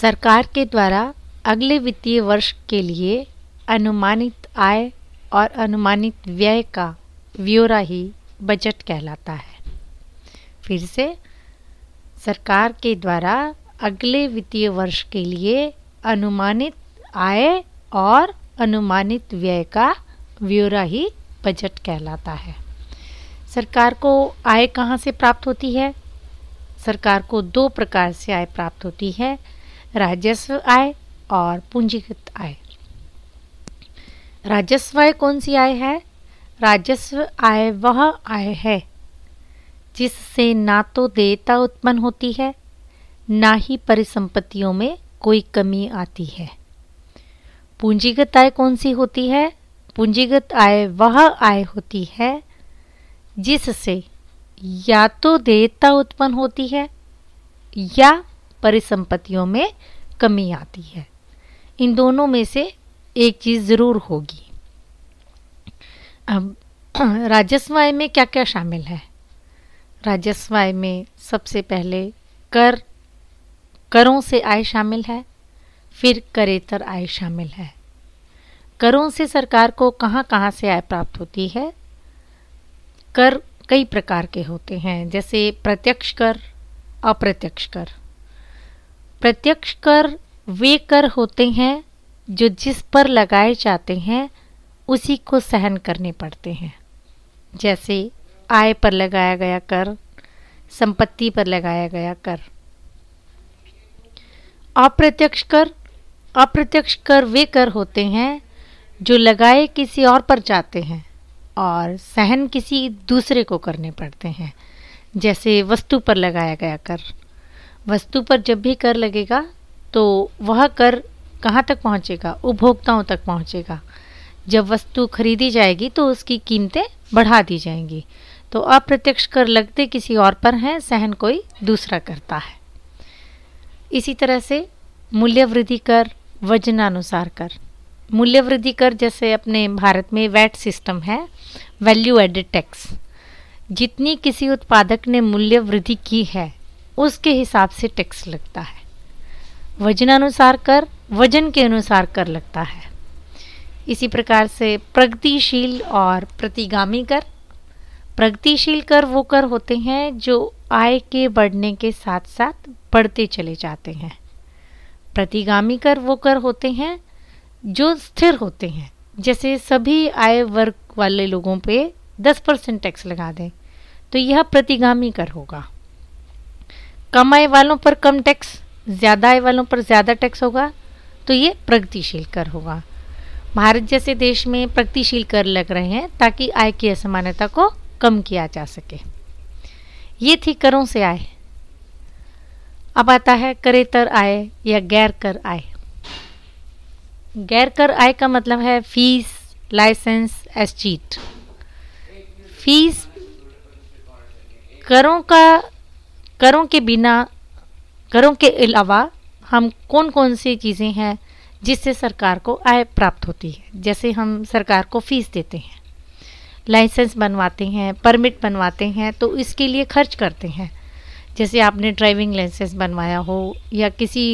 सरकार के द्वारा अगले वित्तीय वर्ष के लिए अनुमानित आय और अनुमानित व्यय का ब्यौरा ही बजट कहलाता है फिर से सरकार के द्वारा अगले वित्तीय वर्ष के लिए अनुमानित आय और अनुमानित व्यय का ब्यौरा ही बजट कहलाता है सरकार को आय कहाँ से प्राप्त होती है सरकार को दो प्रकार से आय प्राप्त होती है राजस्व आय और पूंजीगत आय राजस्व आय कौन सी आय है राजस्व आय वह आय है जिससे ना तो देयता उत्पन्न होती है ना ही परिसंपत्तियों में कोई कमी आती है पूंजीगत आय कौन सी होती है पूंजीगत आय वह आय होती है जिससे या तो देयता उत्पन्न होती है या परिसंपत्तियों में कमी आती है इन दोनों में से एक चीज़ ज़रूर होगी अब राजस्व आय में क्या क्या शामिल है राजस्व आय में सबसे पहले कर करों से आय शामिल है फिर करेतर आय शामिल है करों से सरकार को कहाँ कहाँ से आय प्राप्त होती है कर कई प्रकार के होते हैं जैसे प्रत्यक्ष कर अप्रत्यक्ष कर प्रत्यक्ष कर वे कर होते हैं जो जिस पर लगाए जाते हैं उसी को सहन करने पड़ते हैं जैसे आय पर लगाया गया कर संपत्ति पर लगाया गया कर अप्रत्यक्ष कर अप्रत्यक्ष कर वे कर होते हैं जो लगाए किसी और पर जाते हैं और सहन किसी दूसरे को करने पड़ते हैं जैसे वस्तु पर लगाया गया कर वस्तु पर जब भी कर लगेगा तो वह कर कहाँ तक पहुँचेगा उपभोक्ताओं तक पहुँचेगा जब वस्तु खरीदी जाएगी तो उसकी कीमतें बढ़ा दी जाएंगी तो अप्रत्यक्ष कर लगते किसी और पर हैं सहन कोई दूसरा करता है इसी तरह से मूल्य वृद्धि कर वजनानुसार कर मूल्य वृद्धि कर जैसे अपने भारत में वैट सिस्टम है वैल्यू एडेड टैक्स जितनी किसी उत्पादक ने मूल्य वृद्धि की है उसके हिसाब से टैक्स लगता है वजनानुसार कर वजन के अनुसार कर लगता है इसी प्रकार से प्रगतिशील और प्रतिगामी कर प्रगतिशील कर वो कर होते हैं जो आय के बढ़ने के साथ साथ बढ़ते चले जाते हैं प्रतिगामी कर वो कर होते हैं जो स्थिर होते हैं जैसे सभी आय वर्ग वाले लोगों पे 10 परसेंट टैक्स लगा दें तो यह प्रतिगामी कर होगा कम आय वालों पर कम टैक्स ज़्यादा आय वालों पर ज़्यादा टैक्स होगा तो ये प्रगतिशील कर होगा भारत जैसे देश में प्रगतिशील कर लग रहे हैं ताकि आय की असमानता को कम किया जा सके ये थी करों से आय अब आता है करेतर आय या गैर कर आय गैर कर आय का मतलब है फीस लाइसेंस एस्टीट फीस करों का करों के बिना करों के अलावा हम कौन कौन सी चीज़ें हैं जिससे सरकार को आय प्राप्त होती है जैसे हम सरकार को फीस देते हैं लाइसेंस बनवाते हैं परमिट बनवाते हैं तो इसके लिए खर्च करते हैं जैसे आपने ड्राइविंग लाइसेंस बनवाया हो या किसी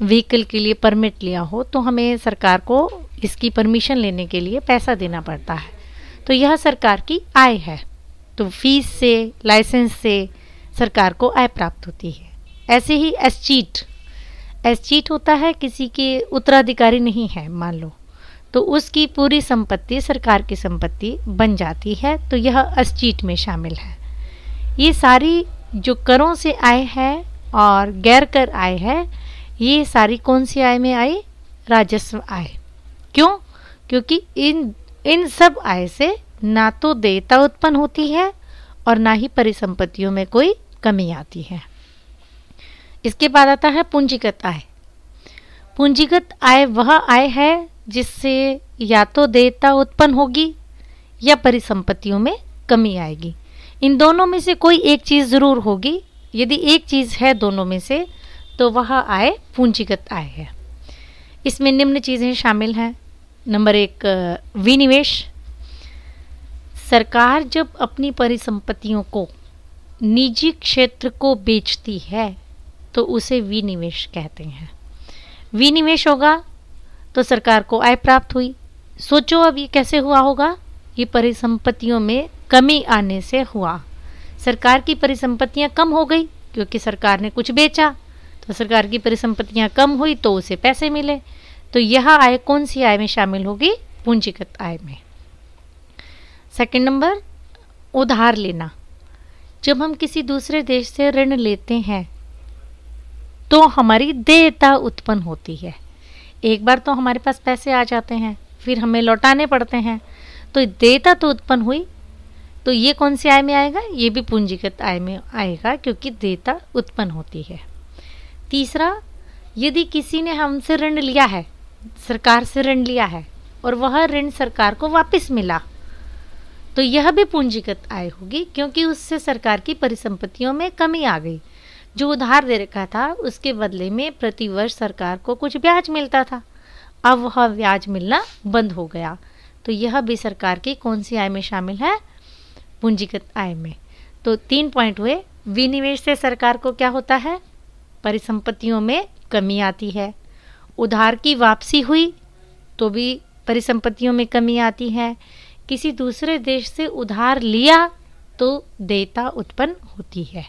व्हीकल के लिए परमिट लिया हो तो हमें सरकार को इसकी परमिशन लेने के लिए पैसा देना पड़ता है तो यह सरकार की आय है तो फीस से लाइसेंस से सरकार को आय प्राप्त होती है ऐसे ही एसचीट एसचीट होता है किसी के उत्तराधिकारी नहीं है मान लो तो उसकी पूरी संपत्ति सरकार की संपत्ति बन जाती है तो यह अस्चीट में शामिल है ये सारी जो करों से आय है और गैर कर आय है ये सारी कौन सी आय में आई राजस्व आय क्यों क्योंकि इन इन सब आय से ना तो देयता उत्पन्न होती है और ना ही परिसंपत्तियों में कोई कमी आती है इसके बाद आता है पूंजीगत आय पूंजीगत आय वह आय है जिससे या तो देयता उत्पन्न होगी या परिसंपत्तियों में कमी आएगी इन दोनों में से कोई एक चीज़ ज़रूर होगी यदि एक चीज़ है दोनों में से तो वह आय पूंजीगत आय है इसमें निम्न चीज़ें शामिल हैं नंबर एक विनिवेश सरकार जब अपनी परिसंपत्तियों को निजी क्षेत्र को बेचती है तो उसे विनिवेश कहते हैं विनिवेश होगा तो सरकार को आय प्राप्त हुई सोचो अब ये कैसे हुआ होगा ये परिसंपत्तियों में कमी आने से हुआ सरकार की परिसंपत्तियां कम हो गई क्योंकि सरकार ने कुछ बेचा तो सरकार की परिसंपत्तियां कम हुई तो उसे पैसे मिले तो यह आय कौन सी आय में शामिल होगी पूंजीगत आय में सेकंड नंबर उधार लेना जब हम किसी दूसरे देश से ऋण लेते हैं तो हमारी देयता उत्पन्न होती है एक बार तो हमारे पास पैसे आ जाते हैं फिर हमें लौटाने पड़ते हैं तो देयता तो उत्पन्न हुई तो ये कौन सी आय में आएगा ये भी पूंजीगत आय में आएगा क्योंकि देयता उत्पन्न होती है तीसरा यदि किसी ने हमसे ऋण लिया है सरकार से ऋण लिया है और वह ऋण सरकार को वापस मिला तो यह भी पूंजीगत आय होगी क्योंकि उससे सरकार की परिसंपत्तियों में कमी आ गई जो उधार दे रखा था उसके बदले में प्रतिवर्ष सरकार को कुछ ब्याज मिलता था अब वह ब्याज मिलना बंद हो गया तो यह भी सरकार की कौन सी आय में शामिल है पूंजीगत आय में तो तीन पॉइंट हुए विनिवेश से सरकार को क्या होता है परिसंपत्तियों में कमी आती है उधार की वापसी हुई तो भी परिसंपत्तियों में कमी आती है किसी दूसरे देश से उधार लिया तो देयता उत्पन्न होती है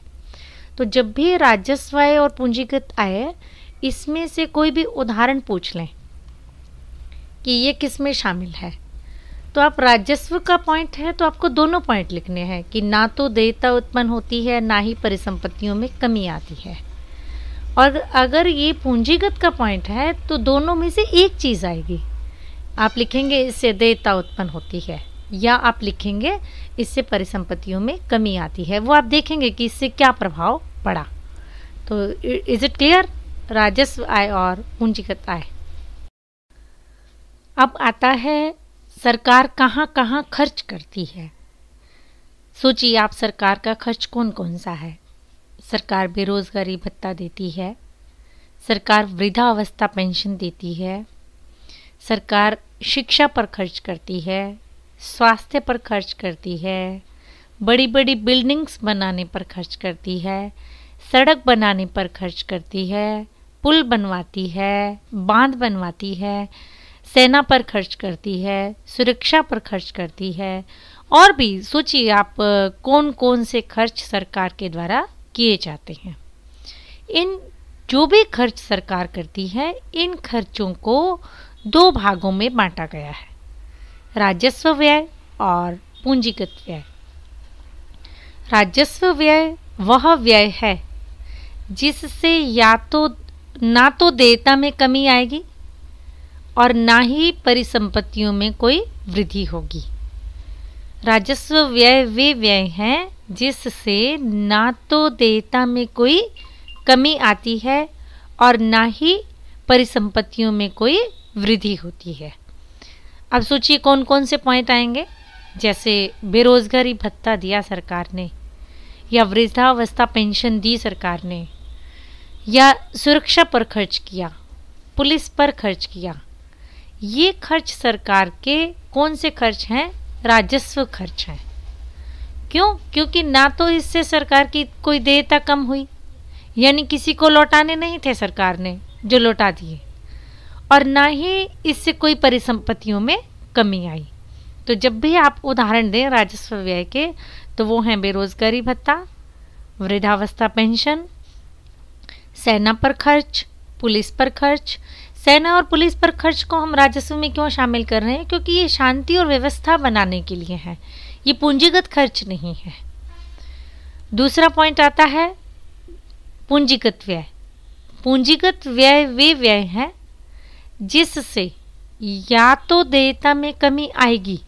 तो जब भी राजस्व आय और पूंजीगत आय इसमें से कोई भी उदाहरण पूछ लें कि ये किस में शामिल है तो आप राजस्व का पॉइंट है तो आपको दोनों पॉइंट लिखने हैं कि ना तो देयता उत्पन्न होती है ना ही परिसंपत्तियों में कमी आती है और अगर ये पूंजीगत का पॉइंट है तो दोनों में से एक चीज़ आएगी आप लिखेंगे इससे देयता उत्पन्न होती है या आप लिखेंगे इससे परिसंपत्तियों में कमी आती है वो आप देखेंगे कि इससे क्या प्रभाव पड़ा तो इज इट क्लियर राजस्व आय और पूंजीगत आय अब आता है सरकार कहाँ कहाँ खर्च करती है सोचिए आप सरकार का खर्च कौन कौन सा है सरकार बेरोजगारी भत्ता देती है सरकार वृद्धावस्था पेंशन देती है सरकार शिक्षा पर खर्च करती है स्वास्थ्य पर खर्च करती है बड़ी बड़ी बिल्डिंग्स बनाने पर खर्च करती है सड़क बनाने पर खर्च करती है पुल बनवाती है बांध बनवाती है सेना पर खर्च करती है सुरक्षा पर खर्च करती है और भी सोचिए आप कौन कौन से खर्च सरकार के द्वारा किए जाते हैं इन जो भी खर्च सरकार करती है इन खर्चों को दो भागों में बांटा गया है राजस्व व्यय और पूंजीगत व्यय राजस्व व्यय वह व्यय है जिससे या तो ना तो देयता में कमी आएगी और ना ही परिसंपत्तियों में कोई वृद्धि होगी राजस्व व्यय वे व्यय हैं जिससे ना तो देयता में कोई कमी आती है और ना ही परिसंपत्तियों में कोई वृद्धि होती है अब सोचिए कौन कौन से पॉइंट आएंगे जैसे बेरोजगारी भत्ता दिया सरकार ने या वृद्धावस्था पेंशन दी सरकार ने या सुरक्षा पर खर्च किया पुलिस पर खर्च किया ये खर्च सरकार के कौन से खर्च हैं राजस्व खर्च हैं क्यों क्योंकि ना तो इससे सरकार की कोई देयता कम हुई यानी किसी को लौटाने नहीं थे सरकार ने जो लौटा दिए और ना ही इससे कोई परिसंपत्तियों में कमी आई तो जब भी आप उदाहरण दें राजस्व व्यय के तो वो हैं बेरोजगारी भत्ता वृद्धावस्था पेंशन सेना पर खर्च पुलिस पर खर्च सेना और पुलिस पर खर्च को हम राजस्व में क्यों शामिल कर रहे हैं क्योंकि ये शांति और व्यवस्था बनाने के लिए है ये पूंजीगत खर्च नहीं है दूसरा पॉइंट आता है पूंजीगत व्यय पूंजीगत व्यय वे व्यय हैं जिससे या तो देयता में कमी आएगी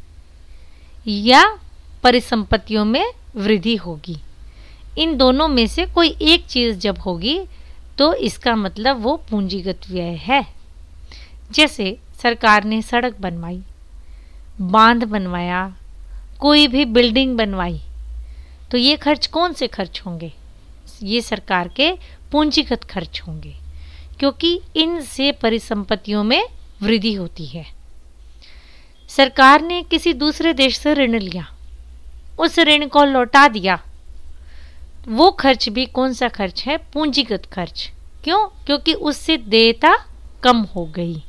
या परिसंपत्तियों में वृद्धि होगी इन दोनों में से कोई एक चीज़ जब होगी तो इसका मतलब वो पूंजीगत व्यय है जैसे सरकार ने सड़क बनवाई बांध बनवाया कोई भी बिल्डिंग बनवाई तो ये खर्च कौन से खर्च होंगे ये सरकार के पूंजीगत खर्च होंगे क्योंकि इनसे परिसंपत्तियों में वृद्धि होती है सरकार ने किसी दूसरे देश से ऋण लिया उस ऋण को लौटा दिया वो खर्च भी कौन सा खर्च है पूंजीगत खर्च क्यों क्योंकि उससे देयता कम हो गई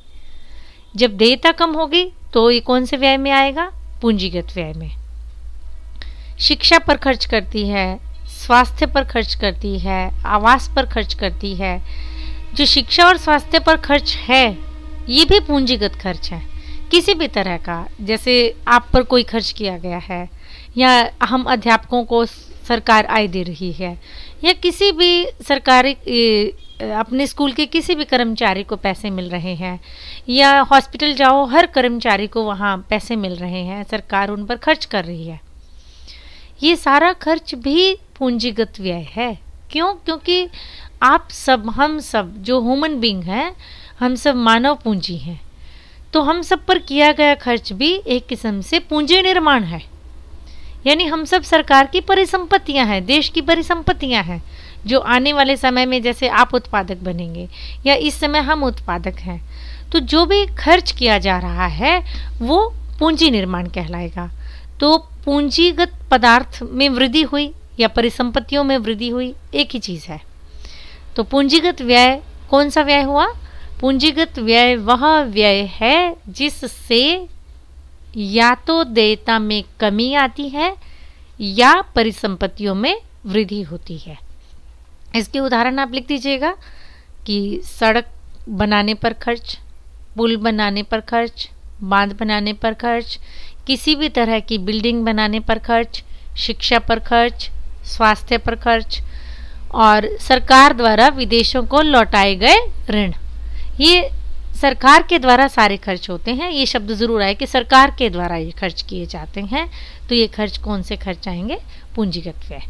जब देयता कम हो गई तो ये कौन से व्यय में आएगा पूंजीगत व्यय में शिक्षा पर खर्च करती है स्वास्थ्य पर खर्च करती है आवास पर खर्च करती है जो शिक्षा और स्वास्थ्य पर खर्च है ये भी पूंजीगत खर्च है किसी भी तरह का जैसे आप पर कोई खर्च किया गया है या हम अध्यापकों को सरकार आय दे रही है या किसी भी सरकारी अपने स्कूल के किसी भी कर्मचारी को पैसे मिल रहे हैं या हॉस्पिटल जाओ हर कर्मचारी को वहाँ पैसे मिल रहे हैं सरकार उन पर खर्च कर रही है ये सारा खर्च भी पूंजीगत व्यय है क्यों क्योंकि आप सब हम सब जो ह्यूमन बींग हैं हम सब मानव पूंजी हैं तो हम सब पर किया गया खर्च भी एक किस्म से पूंजी निर्माण है यानी हम सब सरकार की परिसंपत्तियां हैं देश की परिसंपत्तियां हैं जो आने वाले समय में जैसे आप उत्पादक बनेंगे या इस समय हम उत्पादक हैं तो जो भी खर्च किया जा रहा है वो पूंजी निर्माण कहलाएगा तो पूंजीगत पदार्थ में वृद्धि हुई या परिसंपत्तियों में वृद्धि हुई एक ही चीज़ है तो पूंजीगत व्यय कौन सा व्यय हुआ पूंजीगत व्यय वह व्यय है जिससे या तो देयता में कमी आती है या परिसंपत्तियों में वृद्धि होती है इसके उदाहरण आप लिख दीजिएगा कि सड़क बनाने पर खर्च पुल बनाने पर खर्च बांध बनाने पर खर्च किसी भी तरह की बिल्डिंग बनाने पर खर्च शिक्षा पर खर्च स्वास्थ्य पर खर्च और सरकार द्वारा विदेशों को लौटाए गए ऋण ये सरकार के द्वारा सारे खर्च होते हैं ये शब्द ज़रूर आए कि सरकार के द्वारा ये खर्च किए जाते हैं तो ये खर्च कौन से खर्च आएंगे पूंजीगत व्यय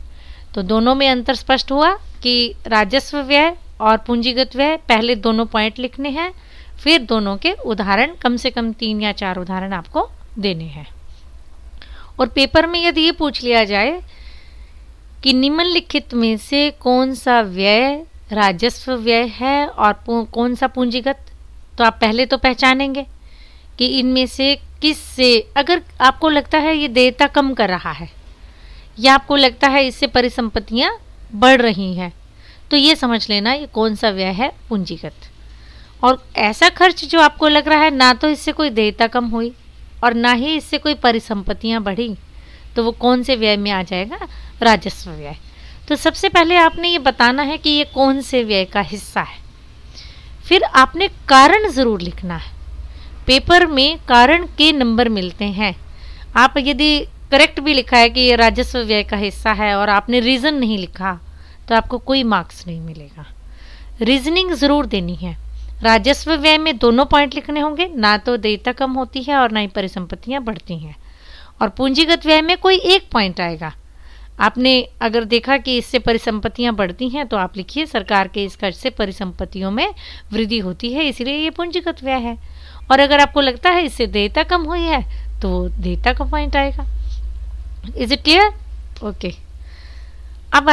तो दोनों में अंतर स्पष्ट हुआ कि राजस्व व्यय और पूंजीगत व्यय पहले दोनों पॉइंट लिखने हैं फिर दोनों के उदाहरण कम से कम तीन या चार उदाहरण आपको देने हैं और पेपर में यदि ये पूछ लिया जाए कि निम्नलिखित में से कौन सा व्यय राजस्व व्यय है और कौन सा पूंजीगत तो आप पहले तो पहचानेंगे कि इनमें से किस से अगर आपको लगता है ये देयता कम कर रहा है या आपको लगता है इससे परिसंपत्तियां बढ़ रही हैं तो ये समझ लेना ये कौन सा व्यय है पूंजीगत और ऐसा खर्च जो आपको लग रहा है ना तो इससे कोई देयता कम हुई और ना ही इससे कोई परिसंपत्तियां बढ़ी तो वो कौन से व्यय में आ जाएगा राजस्व व्यय तो सबसे पहले आपने ये बताना है कि ये कौन से व्यय का हिस्सा है फिर आपने कारण ज़रूर लिखना है पेपर में कारण के नंबर मिलते हैं आप यदि करेक्ट भी लिखा है कि ये राजस्व व्यय का हिस्सा है और आपने रीज़न नहीं लिखा तो आपको कोई मार्क्स नहीं मिलेगा रीजनिंग ज़रूर देनी है राजस्व व्यय में दोनों पॉइंट लिखने होंगे ना तो देयता कम होती है और ना ही परिसंपत्तियाँ बढ़ती हैं और पूंजीगत व्यय में कोई एक पॉइंट आएगा आपने अगर देखा कि इससे परिसंपत्तियां बढ़ती हैं तो आप लिखिए सरकार के इस खर्च से परिसंपत्तियों में वृद्धि होती है इसलिए ये पूंजीगत व्यय है और अगर आपको लगता है इससे देयता कम हुई है तो देयता का पॉइंट आएगा इज इट क्लियर ओके अब